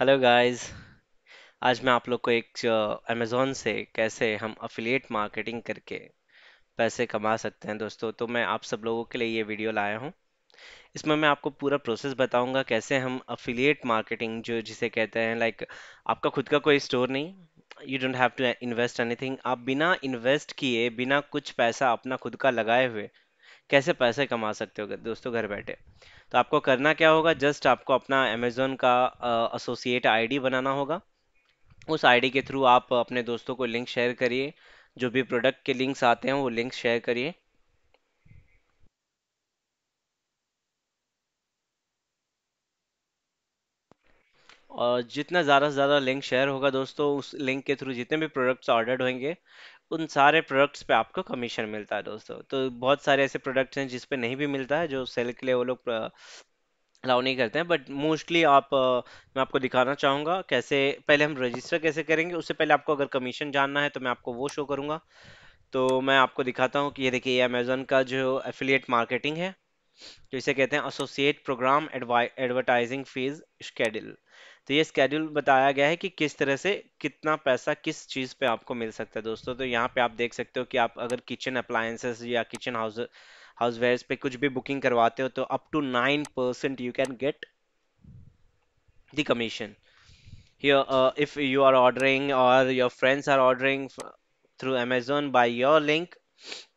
hello guys आज मैं आप लोग को एक अमेज़ोन से कैसे हम अफिलिएट मार्केटिंग करके पैसे कमा सकते हैं दोस्तों तो मैं आप सब लोगों के लिए ये वीडियो लाया हूँ इसमें मैं आपको पूरा प्रोसेस बताऊंगा कैसे हम अफिलिएट मार्केटिंग जो जिसे कहते हैं लाइक आपका खुद का कोई स्टोर नहीं you don't have to invest anything आप बिना इन्वेस्ट किए बिना कुछ पैसा अपना खुद का लगाए हुए कैसे पैसे कमा सकते हो दोस्तों घर बैठे तो आपको करना क्या होगा जस्ट आपको अपना अमेजोन का एसोसिएट आईडी बनाना होगा उस आईडी के थ्रू आप अपने दोस्तों को लिंक शेयर करिए जो भी प्रोडक्ट के लिंक्स आते हैं वो लिंक शेयर करिए और जितना ज़्यादा से ज़्यादा लिंक शेयर होगा दोस्तों उस लिंक के थ्रू जितने भी प्रोडक्ट्स ऑर्डर्ड होंगे उन सारे प्रोडक्ट्स पे आपको कमीशन मिलता है दोस्तों तो बहुत सारे ऐसे प्रोडक्ट्स हैं जिसपे नहीं भी मिलता है जो सेल के लिए वो लोग अलाउ नहीं करते हैं बट मोस्टली आप मैं आपको दिखाना चाहूँगा कैसे पहले हम रजिस्टर कैसे करेंगे उससे पहले आपको अगर कमीशन जानना है तो मैं आपको वो शो करूँगा तो मैं आपको दिखाता हूँ कि ये देखिए ये अमेजोन का जो एफिलिएट मार्केटिंग है तो इसे कहते हैं associate program advertising fees schedule तो ये स्केड्यूल बताया गया है कि किस तरह से कितना पैसा किस चीज़ पे आपको मिल सकता है दोस्तों तो यहाँ पे आप देख सकते हो कि आप अगर किचन अप्लायंसेस या किचन हाउस हाउसवेयर्स पे कुछ भी बुकिंग करवाते हो तो up to nine percent you can get the commission here uh, if you are ordering or your friends are ordering through Amazon by your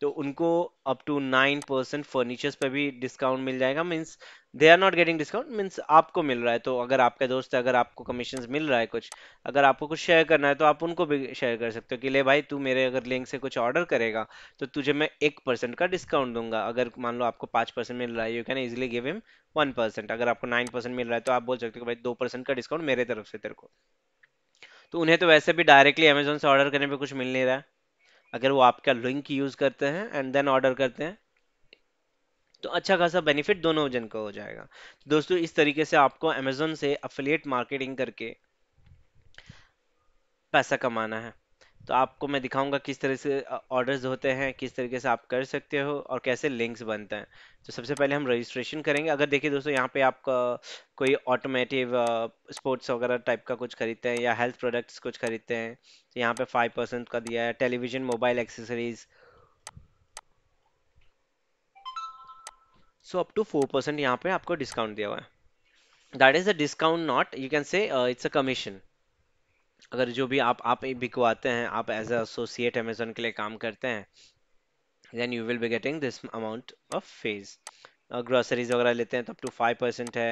तो उनको up to nine percent furnitures पर भी डिस्काउंट मिल जाएगा means they are not getting discount means आपको मिल रहा है तो अगर आपके दोस्त है अगर आपको कमीशन मिल रहा है कुछ अगर आपको कुछ शेयर करना है तो आप उनको भी शेयर कर सकते हो कि ले भाई तू मेरे अगर लिंक से कुछ ऑर्डर करेगा तो तुझे मैं एक परसेंट का डिस्काउंट दूंगा अगर मान लो आपको पाँच परसेंट मिल रहा है you can easily give him one percent अगर आपको नाइन परसेंट मिल रहा है तो आप बोल सकते हो भाई दो परसेंट का डिस्काउंट मेरे तरफ से तेरे को तो उन्हें तो वैसे भी डायरेक्टली अमेजोन से ऑर्डर करने पर कुछ मिल नहीं रहा है अगर वो आपका लिंक यूज़ करते हैं एंड देन ऑर्डर करते हैं तो अच्छा खासा बेनिफिट दोनों जन को हो जाएगा दोस्तों इस तरीके से आपको अमेजोन से अफिलियट मार्केटिंग करके पैसा कमाना है तो आपको मैं दिखाऊंगा किस तरह से ऑर्डर्स होते हैं किस तरीके से आप कर सकते हो और कैसे लिंक्स बनते हैं तो सबसे पहले हम रजिस्ट्रेशन करेंगे अगर देखिए दोस्तों यहाँ पे आपका कोई ऑटोमेटिव स्पोर्ट्स वगैरह टाइप का कुछ खरीदते हैं या हेल्थ प्रोडक्ट्स कुछ खरीदते हैं तो यहाँ पे फाइव परसेंट का दिया है television mobile accessories so up to four percent यहाँ पे आपको डिस्काउंट दिया हुआ है that is a discount not you can say it's a commission अगर जो भी आप आप बिकवाते हैं आप एज एसोसिएट अमेजोन के लिए काम करते हैं then you will be getting this amount of phase groceries वगैरह लेते हैं तो अप टू फाइव परसेंट है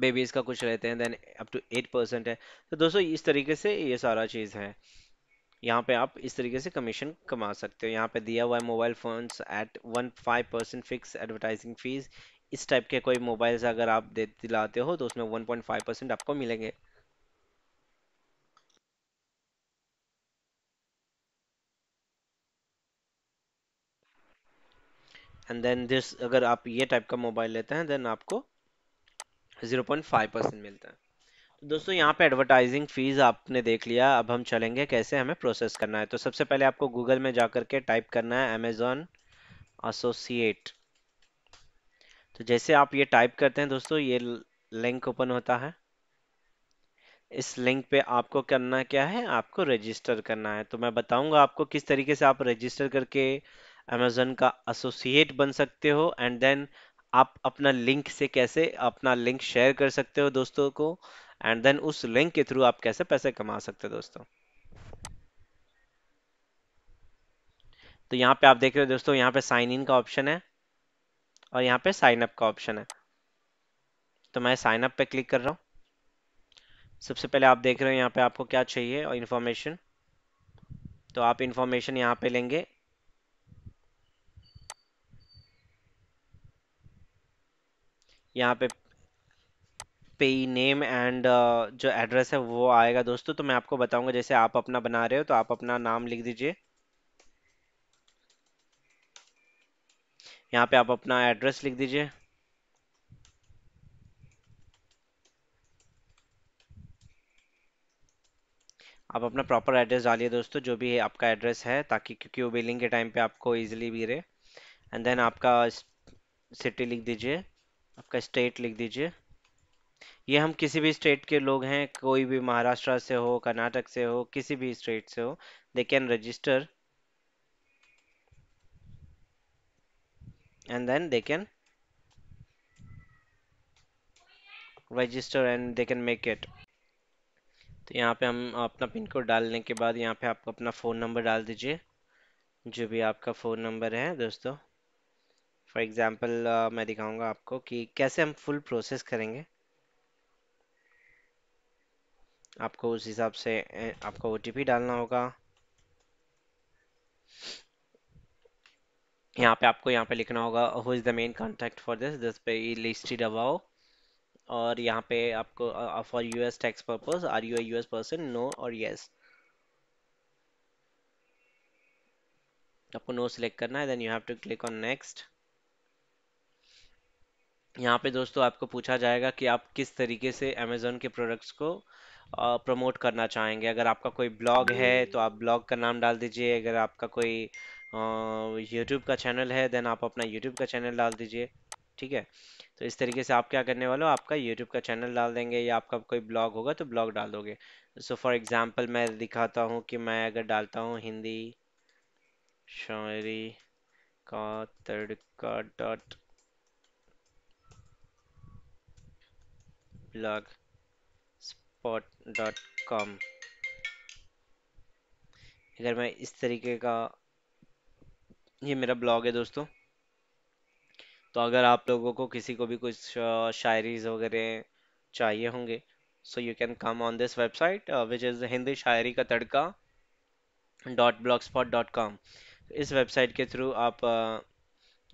बेबीज़ का कुछ रहते हैं then up to eight percent है तो दोस्तों इस तरीके से ये सारा चीज़ है यहाँ पे आप इस तरीके से कमीशन कमा सकते हो यहाँ पे दिया हुआ है mobile phones at one five percent fix advertising fees इस टाइप के कोई मोबाइल्स अगर आप दे दिलाते हो तो उसमें वन पॉइंट फाइव परसेंट आपको मिलेंगे एंड देन दिस अगर आप ये टाइप का मोबाइल लेते हैं देन आपको जीरो पॉइंट फाइव परसेंट मिलता है दोस्तों यहाँ पे एडवर्टाइजिंग फीस आपने देख लिया अब हम चलेंगे कैसे हमें प्रोसेस करना है तो सबसे पहले आपको गूगल में जा के टाइप करना है अमेजोन एसोसिएट तो जैसे आप ये टाइप करते हैं दोस्तों ये लिंक ओपन होता है इस लिंक पे आपको करना क्या है आपको रजिस्टर करना है तो मैं बताऊंगा आपको किस तरीके से आप रजिस्टर करके अमेजोन का एसोसिएट बन सकते हो एंड देन आप अपना लिंक से कैसे अपना लिंक शेयर कर सकते हो दोस्तों को एंड देन उस लिंक के थ्रू आप कैसे पैसे कमा सकते हैं दोस्तों तो यहाँ पे आप देख रहे हो दोस्तों यहाँ पे साइन इन का ऑप्शन है और यहाँ पे साइन अप का ऑप्शन है तो मैं साइन अप पे क्लिक कर रहा हूँ सबसे पहले आप देख रहे हो यहाँ पे आपको क्या चाहिए और इन्फॉर्मेशन तो आप इन्फॉर्मेशन यहाँ पे लेंगे यहाँ पे ही नेम एंड uh, जो एड्रेस है वो आएगा दोस्तों तो मैं आपको बताऊंगा जैसे आप अपना बना रहे हो तो आप अपना नाम लिख दीजिए यहाँ पे आप अपना एड्रेस लिख दीजिए आप अपना प्रॉपर एड्रेस डालिए दोस्तों जो भी आपका एड्रेस है ताकि क्योंकि वो बिलिंग के टाइम पे आपको इजीली भी रहे एंड देन आपका सिटी लिख दीजिए आपका स्टेट लिख दीजिए ये हम किसी भी स्टेट के लोग हैं कोई भी महाराष्ट्र से हो कर्नाटक से हो किसी भी स्टेट से हो they can register and then they can register and they can make it तो यहाँ पे हम अपना पिन कोड डालने के बाद यहाँ पे आप अपना फ़ोन नंबर डाल दीजिए जो भी आपका फ़ोन नंबर है दोस्तों फॉर एग्ज़ाम्पल मैं दिखाऊंगा आपको कि कैसे हम फुल प्रोसेस करेंगे आपको उस हिसाब से आपको ओ डालना होगा यहाँ पे आपको यहाँ पे लिखना होगा who is the main contact for this this पे लिस्ट ही और यहाँ पे आपको for US tax purpose are you a US person no और यस आपको नो सिलेक्ट करना है then you have to click on next यहाँ पे दोस्तों आपको पूछा जाएगा कि आप किस तरीके से अमेजोन के प्रोडक्ट्स को प्रमोट करना चाहेंगे अगर आपका कोई ब्लॉग है तो आप ब्लॉग का नाम डाल दीजिए अगर आपका कोई यूट्यूब का चैनल है देन आप अपना यूट्यूब का चैनल डाल दीजिए ठीक है तो इस तरीके से आप क्या करने वाले हो आपका यूट्यूब का चैनल डाल देंगे या आपका कोई ब्लॉग होगा तो ब्लॉग डाल दोगे सो फॉर एग्जाम्पल मैं दिखाता हूँ कि मैं अगर डालता हूँ हिंदी शायरी का तड़का डॉट ब्लॉग blogspot.com अगर मैं इस तरीके का ये मेरा ब्लॉग है दोस्तों तो अगर आप लोगों को किसी को भी कुछ शायरीज वगैरह चाहिए होंगे so you can come on this website which is Hindi shayari का तड़का dot blog spot dot com इस वेबसाइट के थ्रू आप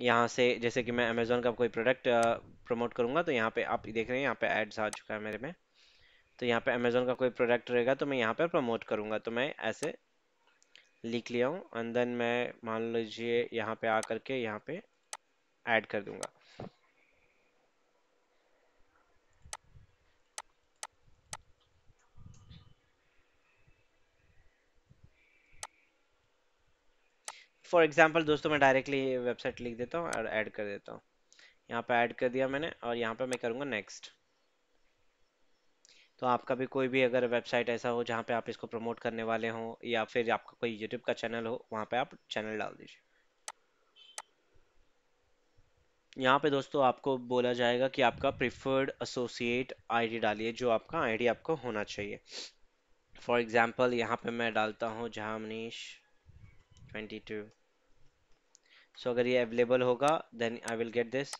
यहाँ से जैसे कि मैं अमेज़ोन का कोई प्रोडक्ट प्रमोट करूँगा तो यहाँ पे आप देख रहे हैं यहाँ पे एड्स आ चुका है मेरे में तो यहाँ पे अमेजोन का कोई प्रोडक्ट रहेगा तो मैं यहाँ पर प्रमोट करूँगा तो मैं ऐसे लिख लिया हूँ एंड देन मैं मान लीजिए यहाँ पे आ करके यहाँ पे ऐड कर दूँगा फॉर एग्जाम्पल दोस्तों मैं डायरेक्टली वेबसाइट लिख देता हूँ और ऐड कर देता हूँ यहाँ पे ऐड कर दिया मैंने और यहाँ पे मैं करूँगा नेक्स्ट तो आपका भी कोई भी अगर वेबसाइट ऐसा हो जहाँ पे आप इसको प्रमोट करने वाले हों या फिर आपका कोई यूट्यूब का चैनल हो वहाँ पे आप चैनल डाल दीजिए यहाँ पे दोस्तों आपको बोला जाएगा कि आपका प्रिफर्ड एसोसिएट आईडी डालिए जो आपका आईडी आपको होना चाहिए फॉर एग्जाम्पल यहाँ पे मैं डालता हूँ मनीष ट्वेंटी सो अगर ये अवेलेबल होगा then I will get this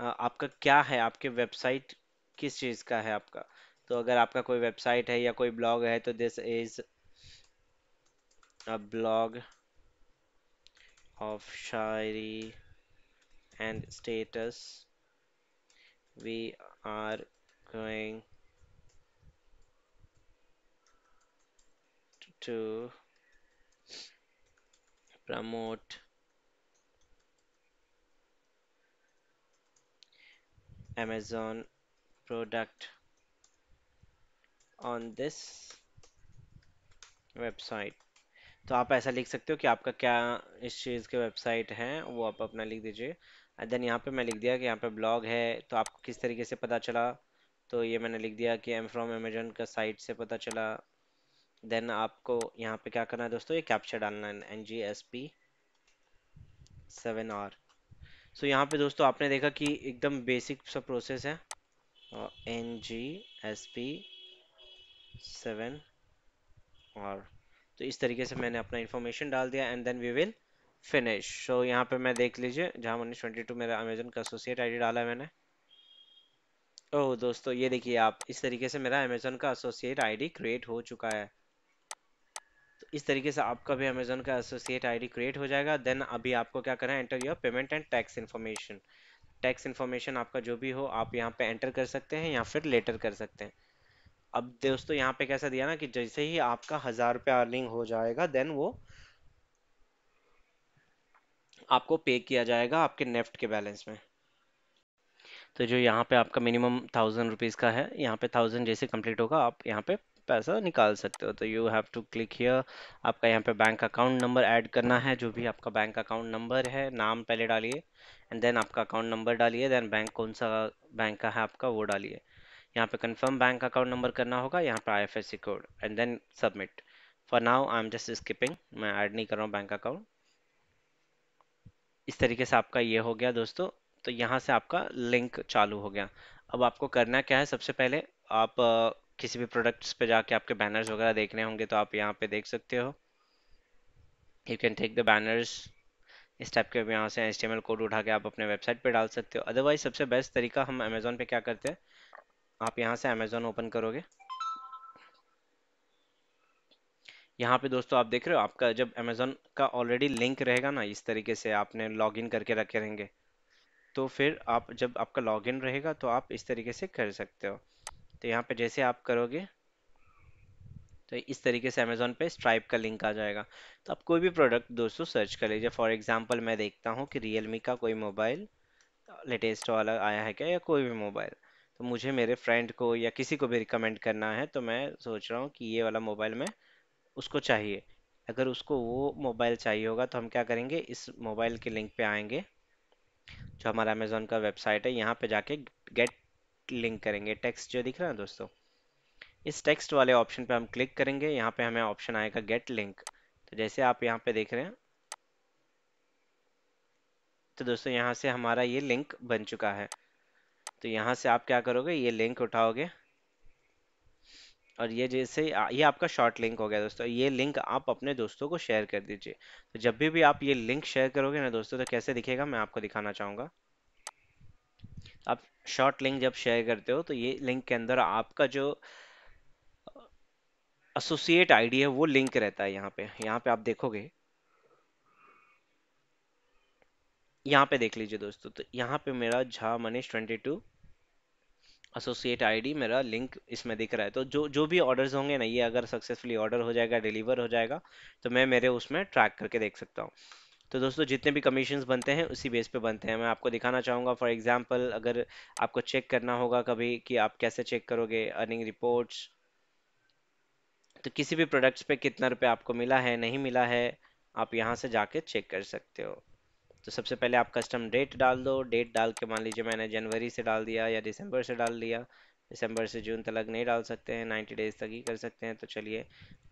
आपका क्या है आपके वेबसाइट किस चीज़ का है आपका तो अगर आपका कोई वेबसाइट है या कोई ब्लॉग है तो this is a blog of shayari and status we are going to promote Amazon product on this website तो आप ऐसा लिख सकते हो कि आपका क्या इस चीज़ के वेबसाइट हैं वो आप अपना लिख दीजिए एंड देन यहाँ पे मैं लिख दिया कि यहाँ पे ब्लॉग है तो आपको किस तरीके से पता चला तो ये मैंने लिख दिया कि एम फ्रॉम अमेजोन का साइट से पता चला देन आपको यहाँ पे क्या करना है दोस्तों ये कैप्चर डालना है N G S P seven R so so, यहाँ पे दोस्तों आपने देखा कि एकदम बेसिक सा प्रोसेस है N G S P seven और तो इस तरीके से मैंने अपना इन्फॉर्मेशन डाल दिया and then we will finish so यहाँ पे मैं देख लीजिए जहाँ मैंने ट्वेंटी टू मेरा अमेजन का एसोसिएट आईडी डाला है मैंने ओह दोस्तों ये देखिए आप इस तरीके से मेरा अमेजन का एसोसिएट आईडी क्रिएट हो चुका है तो इस तरीके से आपका भी अमेजोन का एसोसिएट आईडी क्रिएट हो जाएगा देन अभी आपको क्या करना है enter your payment and tax information tax information आपका जो भी हो आप यहाँ पे एंटर कर सकते हैं या फिर लेटर कर सकते हैं अब दोस्तों यहाँ पे कैसा दिया ना कि जैसे ही आपका हज़ार रुपया अर्निंग हो जाएगा देन वो आपको पे किया जाएगा आपके नेफ्ट के बैलेंस में तो जो यहाँ पे आपका मिनिमम थाउजेंड रुपीज़ का है यहाँ पे थाउजेंड जैसे कंप्लीट होगा आप यहाँ पे पैसा निकाल सकते हो तो you have to click here आपका यहाँ पे बैंक अकाउंट नंबर ऐड करना है जो भी आपका बैंक अकाउंट नंबर है नाम पहले डालिए एंड देन आपका अकाउंट नंबर डालिए देन बैंक कौन सा बैंक का है आपका वो डालिए यहाँ पे कंफर्म बैंक अकाउंट नंबर करना होगा यहाँ पे I code and then submit for now I am just skipping मैं ऐड नहीं कर रहा हूँ बैंक अकाउंट इस तरीके से आपका ये हो गया दोस्तों तो यहाँ से आपका लिंक चालू हो गया अब आपको करना क्या है सबसे पहले आप किसी भी प्रोडक्ट्स पे जाके आपके बैनर्स वगैरह देखने होंगे तो आप यहाँ पे देख सकते हो you can take the banners इस टाइप के यहाँ से एच कोड उठा के आप अपने वेबसाइट पे डाल सकते हो अदरवाइज सबसे बेस्ट तरीका हम अमेज़ोन पे क्या करते हैं आप यहाँ से अमेज़ोन ओपन करोगे यहाँ पे दोस्तों आप देख रहे हो आपका जब अमेज़ोन का ऑलरेडी लिंक रहेगा ना इस तरीके से आपने लॉग करके रखे रहेंगे तो फिर आप जब आपका लॉग रहेगा तो आप इस तरीके से कर सकते हो तो यहाँ पे जैसे आप करोगे तो इस तरीके से अमेज़ोन पे स्ट्राइप का लिंक आ जाएगा तो आप कोई भी प्रोडक्ट दोस्तों सर्च कर लीजिए फॉर एग्जांपल मैं देखता हूँ कि रियलमी का कोई मोबाइल लेटेस्ट वाला आया है क्या या कोई भी मोबाइल तो मुझे मेरे फ्रेंड को या किसी को भी रिकमेंड करना है तो मैं सोच रहा हूँ कि ये वाला मोबाइल मैं उसको चाहिए अगर उसको वो मोबाइल चाहिए होगा तो हम क्या करेंगे इस मोबाइल के लिंक पे आएंगे जो हमारा अमेज़ोन का वेबसाइट है यहाँ पे जाके गेट लिंक करेंगे टेक्स्ट जो दिख रहा है दोस्तों इस टेक्स्ट वाले ऑप्शन पे हम क्लिक करेंगे यहाँ पे हमें ऑप्शन आएगा गेट लिंक तो जैसे आप यहाँ पे देख रहे हैं तो दोस्तों यहाँ से हमारा ये लिंक बन चुका है तो यहाँ से आप क्या करोगे ये लिंक उठाओगे और ये जैसे ये आपका शॉर्ट लिंक हो गया दोस्तों ये लिंक आप अपने दोस्तों को शेयर कर दीजिए तो जब भी भी आप ये लिंक शेयर करोगे ना दोस्तों तो कैसे दिखेगा मैं आपको दिखाना चाहूँगा आप शॉर्ट लिंक जब शेयर करते हो तो ये लिंक के अंदर आपका जो एसोसिएट आईडी है वो लिंक रहता है यहाँ पे यहाँ पे आप देखोगे यहाँ पे देख लीजिए दोस्तों तो यहाँ पे मेरा Jha Manish twenty two associate ID मेरा लिंक इसमें दिख रहा है तो जो जो भी ऑर्डर्स होंगे ना ये अगर सक्सेसफुली ऑर्डर हो जाएगा डिलीवर हो जाएगा तो मैं मेरे उसमें ट्रैक करके देख सकता हूँ तो दोस्तों जितने भी कमीशन बनते हैं उसी बेस पे बनते हैं मैं आपको दिखाना चाहूँगा फॉर एग्जाम्पल अगर आपको चेक करना होगा कभी कि आप कैसे चेक करोगे अर्निंग रिपोर्ट्स तो किसी भी प्रोडक्ट्स पे कितना रुपये आपको मिला है नहीं मिला है आप यहाँ से जाके चेक कर सकते हो तो सबसे पहले आप कस्टम डेट डाल दो डेट डाल के मान लीजिए मैंने जनवरी से डाल दिया या दिसंबर से डाल दिया दिसंबर से जून तक नहीं डाल सकते हैं 90 डेज़ तक ही कर सकते हैं तो चलिए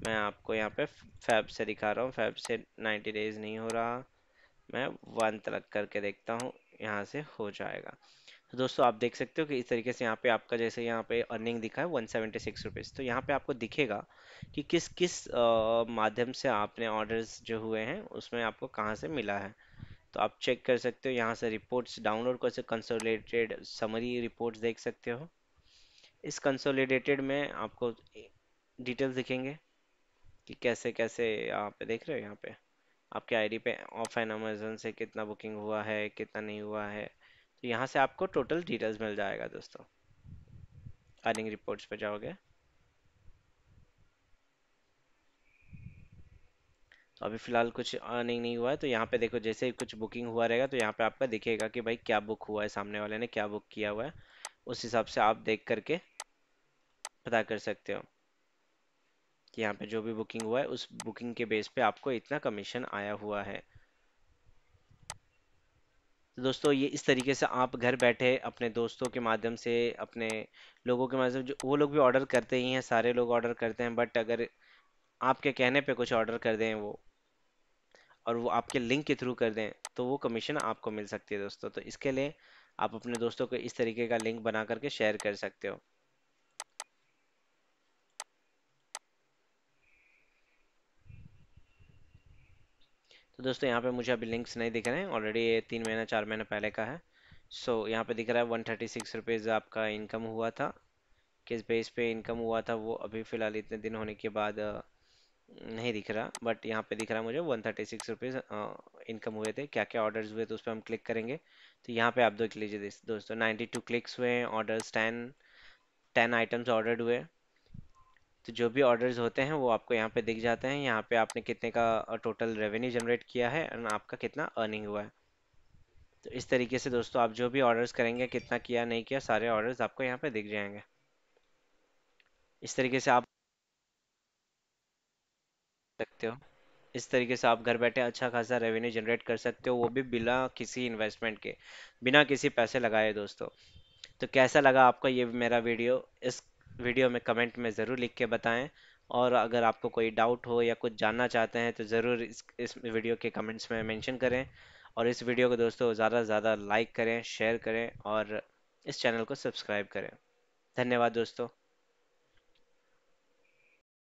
मैं आपको यहाँ पे फैब से दिखा रहा हूँ फैब से 90 डेज़ नहीं हो रहा मैं वन तक करके देखता हूँ यहाँ से हो जाएगा तो दोस्तों आप देख सकते हो कि इस तरीके से यहाँ पे आपका जैसे यहाँ पे अर्निंग दिखा है वन सेवेंटी सिक्स रुपीज़ तो यहाँ पे आपको दिखेगा कि किस किस आ, माध्यम से आपने ऑर्डर्स जो हुए हैं उसमें आपको कहाँ से मिला है तो आप चेक कर सकते हो यहाँ से रिपोर्ट्स डाउनलोड कर सकते कंसोलेटेड समरी रिपोर्ट्स देख सकते हो इस कंसोलिडेटेड में आपको डिटेल्स दिखेंगे कि कैसे कैसे आप देख रहे हो यहाँ पे आपके आईडी पे ऑफ एन अमेजन से कितना बुकिंग हुआ है कितना नहीं हुआ है तो यहाँ से आपको टोटल डिटेल्स मिल जाएगा दोस्तों अर्निंग रिपोर्ट्स पे जाओगे तो अभी फ़िलहाल कुछ अर्निंग नहीं हुआ है तो यहाँ पे देखो जैसे ही कुछ बुकिंग हुआ रहेगा तो यहाँ पे आपका दिखेगा कि भाई क्या बुक हुआ है सामने वाले ने क्या बुक किया हुआ है उस हिसाब से आप देख करके पता कर सकते हो कि यहाँ पे जो भी बुकिंग हुआ है उस बुकिंग के बेस पे आपको इतना कमीशन आया हुआ है तो दोस्तों ये इस तरीके से आप घर बैठे अपने दोस्तों के माध्यम से अपने लोगों के माध्यम जो वो लोग भी ऑर्डर करते ही हैं सारे लोग ऑर्डर करते हैं बट अगर आपके कहने पे कुछ ऑर्डर कर दें वो और वो आपके लिंक के थ्रू कर दें तो वो कमीशन आपको मिल सकती है दोस्तों तो इसके लिए आप अपने दोस्तों को इस तरीके का लिंक बना करके शेयर कर सकते हो तो दोस्तों यहाँ पे मुझे अभी लिंक्स नहीं दिख रहे हैं ऑलरेडी ये तीन महीना चार महीना पहले का है सो so, यहाँ पे दिख रहा है वन थर्टी सिक्स रुपीज़ आपका इनकम हुआ था किस बेस पे इनकम हुआ था वो अभी फ़िलहाल इतने दिन होने के बाद नहीं दिख रहा बट यहाँ पे दिख रहा मुझे one thirty six rupees income हुए थे क्या क्या ऑर्डर्स हुए तो उस पर हम क्लिक करेंगे तो यहाँ पे आप देख लीजिए दोस्तों नाइन्टी टू क्लिक्स हुए हैं orders ten ten items ordered हुए तो जो भी ऑर्डर्स होते हैं वो आपको यहाँ पे दिख जाते हैं यहाँ पे आपने कितने का टोटल रेवेन्यू जनरेट किया है एंड आपका कितना अर्निंग हुआ है तो इस तरीके से दोस्तों आप जो भी ऑर्डर्स करेंगे कितना किया नहीं किया सारे ऑर्डर्स आपको यहाँ पे दिख जाएंगे इस तरीके से आप सकते हो इस तरीके से आप घर बैठे अच्छा खासा रेवेन्यू जनरेट कर सकते हो वो भी बिना किसी इन्वेस्टमेंट के बिना किसी पैसे लगाए दोस्तों तो कैसा लगा आपका ये मेरा वीडियो इस वीडियो में कमेंट में ज़रूर लिख के बताएं और अगर आपको कोई डाउट हो या कुछ जानना चाहते हैं तो ज़रूर इस इस वीडियो के कमेंट्स में मेंशन करें और इस वीडियो को दोस्तों ज़्यादा से ज़्यादा लाइक करें शेयर करें और इस चैनल को सब्सक्राइब करें धन्यवाद दोस्तों